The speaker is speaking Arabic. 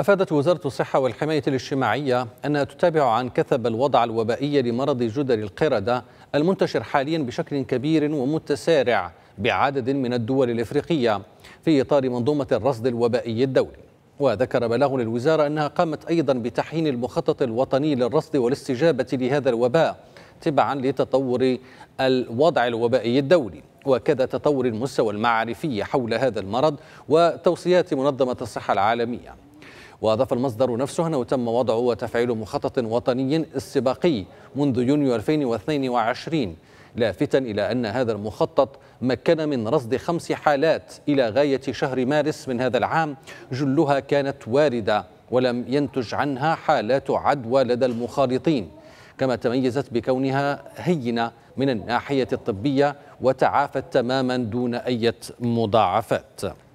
أفادت وزارة الصحة والحماية الاجتماعية أنها تتابع عن كثب الوضع الوبائي لمرض جدر القردة المنتشر حاليا بشكل كبير ومتسارع بعدد من الدول الإفريقية في إطار منظومة الرصد الوبائي الدولي وذكر بلاغ للوزارة أنها قامت أيضا بتحيين المخطط الوطني للرصد والاستجابة لهذا الوباء تبعا لتطور الوضع الوبائي الدولي وكذا تطور المستوى المعرفي حول هذا المرض وتوصيات منظمة الصحة العالمية وأضاف المصدر نفسه أنه تم وضع وتفعيل مخطط وطني استباقي منذ يونيو 2022 لافتا إلى أن هذا المخطط مكن من رصد خمس حالات إلى غاية شهر مارس من هذا العام جلها كانت واردة ولم ينتج عنها حالات عدوى لدى المخالطين كما تميزت بكونها هينة من الناحية الطبية وتعافت تماما دون أي مضاعفات